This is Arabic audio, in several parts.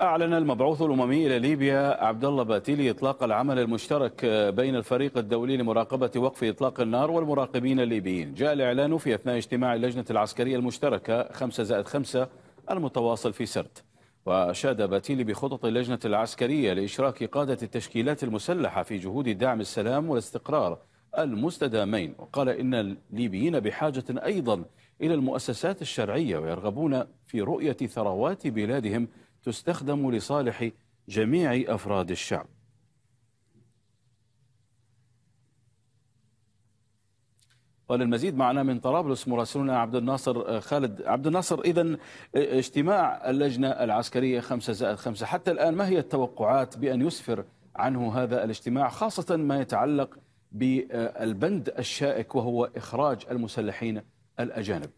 أعلن المبعوث الأممي إلى ليبيا عبد الله باتيلي إطلاق العمل المشترك بين الفريق الدولي لمراقبة وقف إطلاق النار والمراقبين الليبيين جاء الإعلان في أثناء اجتماع اللجنة العسكرية المشتركة 5 زائد 5 المتواصل في سرت وأشاد باتيلي بخطط اللجنة العسكرية لإشراك قادة التشكيلات المسلحة في جهود دعم السلام والاستقرار المستدامين وقال إن الليبيين بحاجة أيضا إلى المؤسسات الشرعية ويرغبون في رؤية ثروات بلادهم تستخدم لصالح جميع أفراد الشعب وللمزيد معنا من طرابلس مراسلنا عبد الناصر آه، خالد عبد الناصر إذا آه، اجتماع اللجنة العسكرية 5 زائد 5 حتى الآن ما هي التوقعات بأن يسفر عنه هذا الاجتماع خاصة ما يتعلق بالبند الشائك وهو إخراج المسلحين الأجانب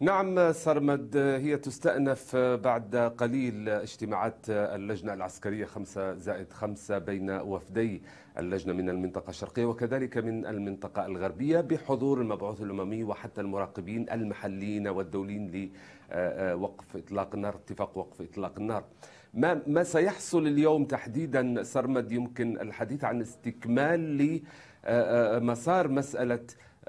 نعم سرمد هي تستأنف بعد قليل اجتماعات اللجنة العسكرية 5 زائد 5 بين وفدي اللجنة من المنطقة الشرقية وكذلك من المنطقة الغربية بحضور المبعوث الأممي وحتى المراقبين المحليين والدوليين لوقف إطلاق النار اتفاق وقف إطلاق النار ما ما سيحصل اليوم تحديدا سرمد يمكن الحديث عن استكمال لمسار مسألة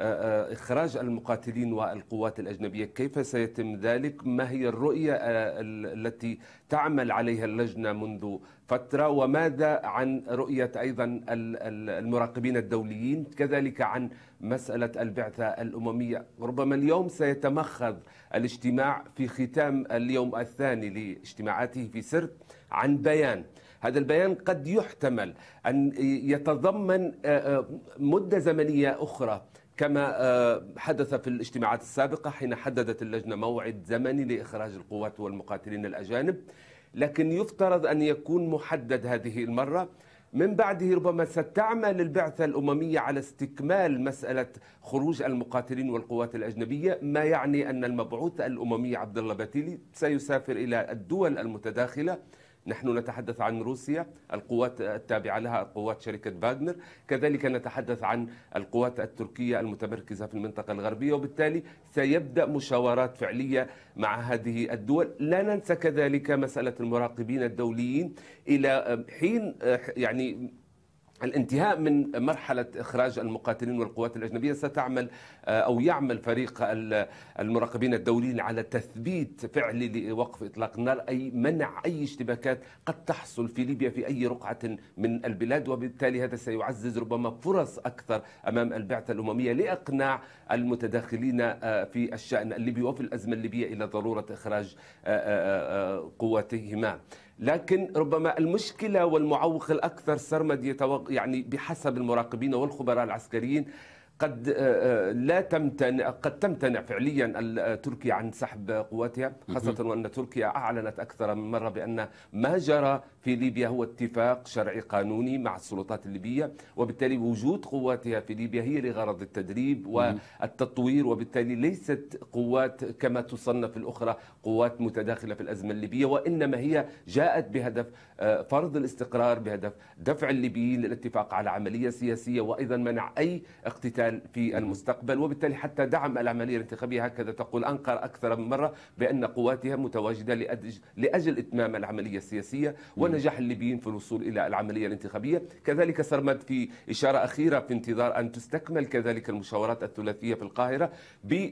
آه، آه، إخراج المقاتلين والقوات الأجنبية كيف سيتم ذلك ما هي الرؤية آه، التي تعمل عليها اللجنة منذ فترة وماذا عن رؤية أيضا المراقبين الدوليين كذلك عن مسألة البعثة الأممية ربما اليوم سيتمخض الاجتماع في ختام اليوم الثاني لاجتماعاته في سرت عن بيان هذا البيان قد يحتمل أن يتضمن مدة زمنية أخرى كما آه، حدث في الاجتماعات السابقة حين حددت اللجنة موعد زمني لإخراج القوات والمقاتلين الأجانب لكن يفترض أن يكون محدد هذه المرة من بعده ربما ستعمل البعثة الأممية على استكمال مسألة خروج المقاتلين والقوات الأجنبية ما يعني أن المبعوث الأممي عبد الله باتيلي سيسافر إلى الدول المتداخلة نحن نتحدث عن روسيا القوات التابعة لها قوات شركة باغنر كذلك نتحدث عن القوات التركية المتمركزة في المنطقة الغربية وبالتالي سيبدأ مشاورات فعلية مع هذه الدول لا ننسى كذلك مسألة المراقبين الدوليين إلى حين يعني الانتهاء من مرحلة إخراج المقاتلين والقوات الأجنبية ستعمل آه، أو يعمل فريق المراقبين الدوليين على تثبيت فعلي لوقف إطلاق النار أي منع أي اشتباكات قد تحصل في ليبيا في أي رقعة من البلاد وبالتالي هذا سيعزز ربما فرص أكثر أمام البعثة الأممية لإقناع المتداخلين آه، في الشأن الليبي وفي الأزمة الليبية إلى ضرورة إخراج آه، قواتهما لكن ربما المشكلة والمعوق الأكثر سرمد يعني بحسب المراقبين والخبراء العسكريين قد آه، آه، لا تمتنع قد تمتنع فعليا آه، تركيا عن سحب قواتها خاصة وأن تركيا أعلنت أكثر من مرة بأن ما جرى في ليبيا هو اتفاق شرعي قانوني مع السلطات الليبية وبالتالي وجود قواتها في ليبيا هي لغرض التدريب والتطوير وبالتالي ليست قوات كما تصنف الأخرى قوات متداخلة في الأزمة الليبية وإنما هي جاءت بهدف فرض الاستقرار بهدف دفع الليبيين للاتفاق على عملية سياسية وأيضا منع أي اقتتال الآن في المستقبل وبالتالي حتى دعم العملية الانتخابية هكذا تقول أنقرة أكثر من مرة بأن قواتها متواجدة لأجل إتمام العملية السياسية ونجاح الليبيين في الوصول إلى العملية الانتخابية كذلك سرمد في إشارة أخيرة في انتظار أن تستكمل كذلك المشاورات الثلاثية في القاهرة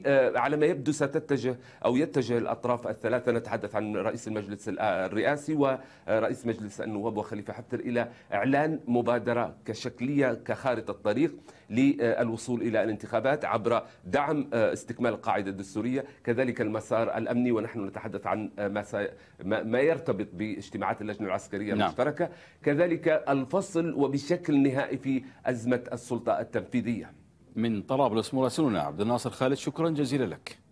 آه، على ما يبدو ستتجه أو يتجه الأطراف الثلاثة نتحدث عن رئيس المجلس آه، الرئاسي ورئيس آه، مجلس النواب وخليفة حفتر إلى إعلان مبادرة كشكلية كخارطة طريق للوصول الوصول إلى الانتخابات عبر دعم آه، استكمال القاعدة الدستورية كذلك المسار الأمني ونحن نتحدث عن آه، ما, سي... ما يرتبط باجتماعات اللجنة العسكرية نعم. المشتركة كذلك الفصل وبشكل نهائي في أزمة السلطة التنفيذية من طرابلس مراسلنا عبد الناصر خالد شكرا جزيلا لك